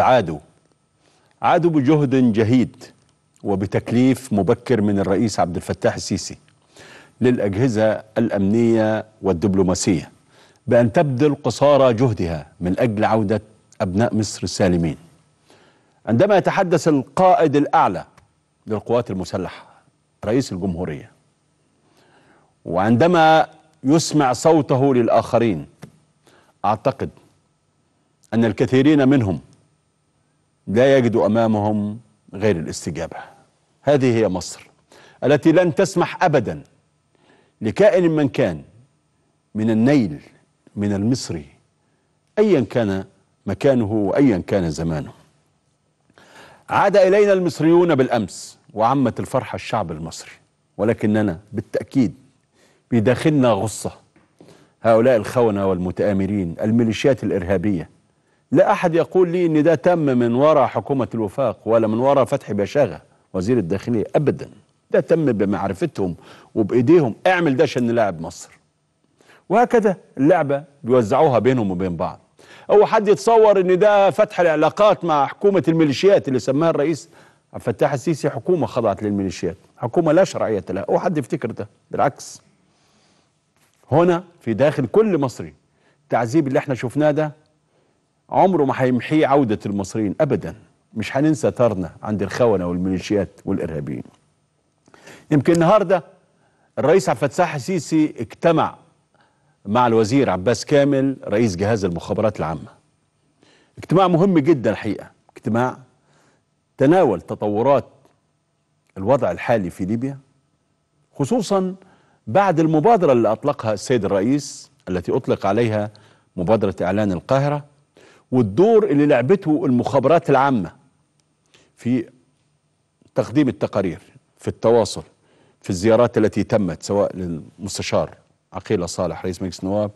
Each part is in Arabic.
عادوا عادوا بجهد جهيد وبتكليف مبكر من الرئيس عبد الفتاح السيسي للأجهزة الأمنية والدبلوماسية بأن تبذل قصارى جهدها من أجل عودة أبناء مصر السالمين عندما يتحدث القائد الأعلى للقوات المسلحة رئيس الجمهورية وعندما يسمع صوته للآخرين أعتقد أن الكثيرين منهم لا يجد أمامهم غير الاستجابة هذه هي مصر التي لن تسمح أبدا لكائن من كان من النيل من المصري أيا كان مكانه وأيا كان زمانه عاد إلينا المصريون بالأمس وعمت الفرحة الشعب المصري ولكننا بالتأكيد بداخلنا غصة هؤلاء الخونة والمتآمرين الميليشيات الإرهابية لا أحد يقول لي أن ده تم من وراء حكومة الوفاق ولا من وراء فتحي بشاغة وزير الداخلية أبدا ده تم بمعرفتهم وبإيديهم اعمل ده عشان نلاعب مصر وهكذا اللعبة بيوزعوها بينهم وبين بعض هو حد يتصور ان ده فتح العلاقات مع حكومة الميليشيات اللي سماها الرئيس عبد الفتاح السيسي حكومة خضعت للميليشيات حكومة لا شرعية لها هو حد يفتكر ده بالعكس هنا في داخل كل مصري التعذيب اللي احنا شفناه ده عمره ما هيمحيه عودة المصريين أبدا مش هننسى ترنا عند الخونة والميليشيات والإرهابيين يمكن النهاردة الرئيس عبد الفتاح السيسي اجتمع مع الوزير عباس كامل رئيس جهاز المخابرات العامة اجتماع مهم جدا الحقيقة اجتماع تناول تطورات الوضع الحالي في ليبيا خصوصا بعد المبادرة اللي أطلقها السيد الرئيس التي أطلق عليها مبادرة إعلان القاهرة والدور اللي لعبته المخابرات العامة في تقديم التقارير في التواصل في الزيارات التي تمت سواء للمستشار عقيلة صالح رئيس مجلس النواب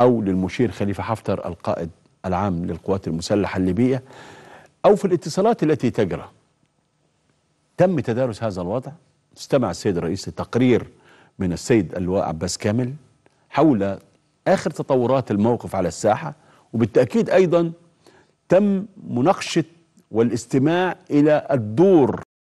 أو للمشير خليفة حفتر القائد العام للقوات المسلحة الليبية أو في الاتصالات التي تجرى تم تدارس هذا الوضع استمع السيد الرئيس لتقرير من السيد اللواء عباس كامل حول آخر تطورات الموقف على الساحة وبالتأكيد أيضا تم مناقشة والاستماع إلى الدور